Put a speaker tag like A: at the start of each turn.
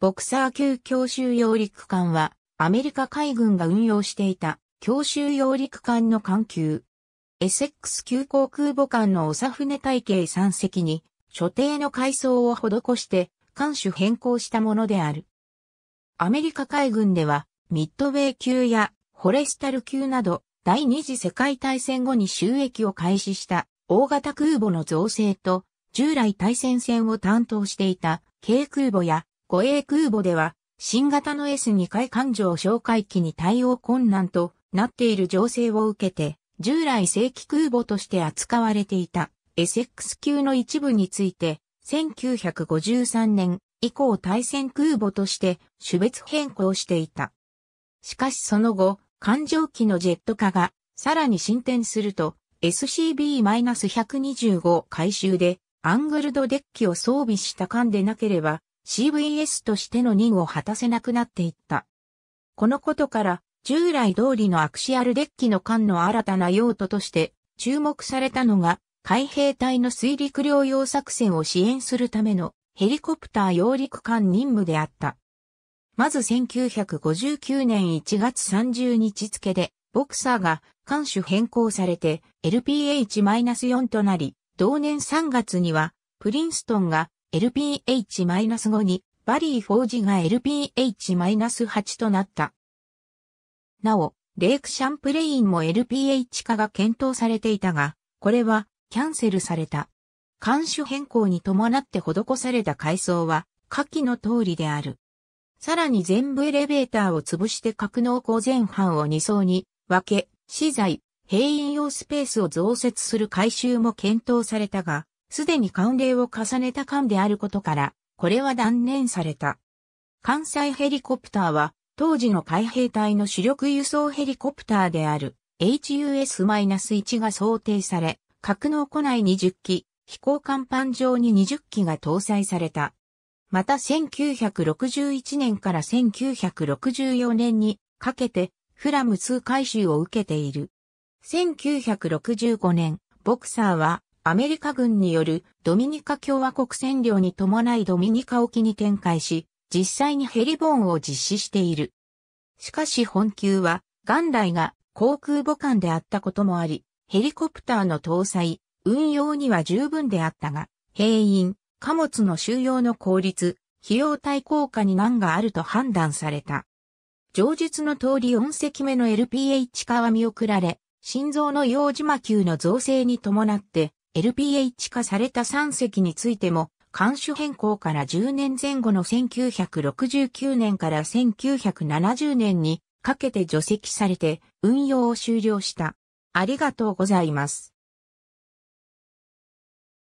A: ボクサー級強襲揚陸艦は、アメリカ海軍が運用していた強襲揚陸艦の艦級。エセックス級航空母艦の長船体系3隻に、所定の改装を施して、艦種変更したものである。アメリカ海軍では、ミッドウェイ級やフォレスタル級など、第二次世界大戦後に収益を開始した大型空母の造成と、従来対戦線を担当していた軽空母や護衛空母では、新型の S2 回艦上哨戒機に対応困難となっている情勢を受けて、従来正規空母として扱われていた SX 級の一部について、1953年以降対戦空母として種別変更していた。しかしその後、艦上機のジェット化がさらに進展すると、SCB-125 回収でアングルドデッキを装備した艦でなければ、CVS としての任を果たせなくなっていった。このことから、従来通りのアクシアルデッキの艦の新たな用途として注目されたのが、海兵隊の水陸両用作戦を支援するためのヘリコプター揚陸艦任務であった。まず1959年1月30日付で、ボクサーが艦種変更されて LPH-4 となり、同年3月にはプリンストンが LPH-5 に、バリー・フォージが LPH-8 となった。なお、レイク・シャンプレインも LPH 化が検討されていたが、これはキャンセルされた。監視変更に伴って施された階層は、下記の通りである。さらに全部エレベーターを潰して格納庫前半を2層に分け、資材、閉院用スペースを増設する改修も検討されたが、すでに慣例を重ねた艦であることから、これは断念された。関西ヘリコプターは、当時の海兵隊の主力輸送ヘリコプターである HUS-1 が想定され、格納庫内20機、飛行甲板上に20機が搭載された。また1961年から1964年にかけてフラム2回収を受けている。1965年、ボクサーはアメリカ軍によるドミニカ共和国占領に伴いドミニカ沖に展開し、実際にヘリボーンを実施している。しかし本級は元来が航空母艦であったこともあり、ヘリコプターの搭載、運用には十分であったが、兵員、貨物の収容の効率、費用対効果に難があると判断された。上述の通り4隻目の LPH 化は見送られ、心臓の幼児魔球の造成に伴って LPH 化された3隻についても、艦種変更から10年前後の1969年から1970年にかけて除籍されて運用を終了した。ありがとうございます。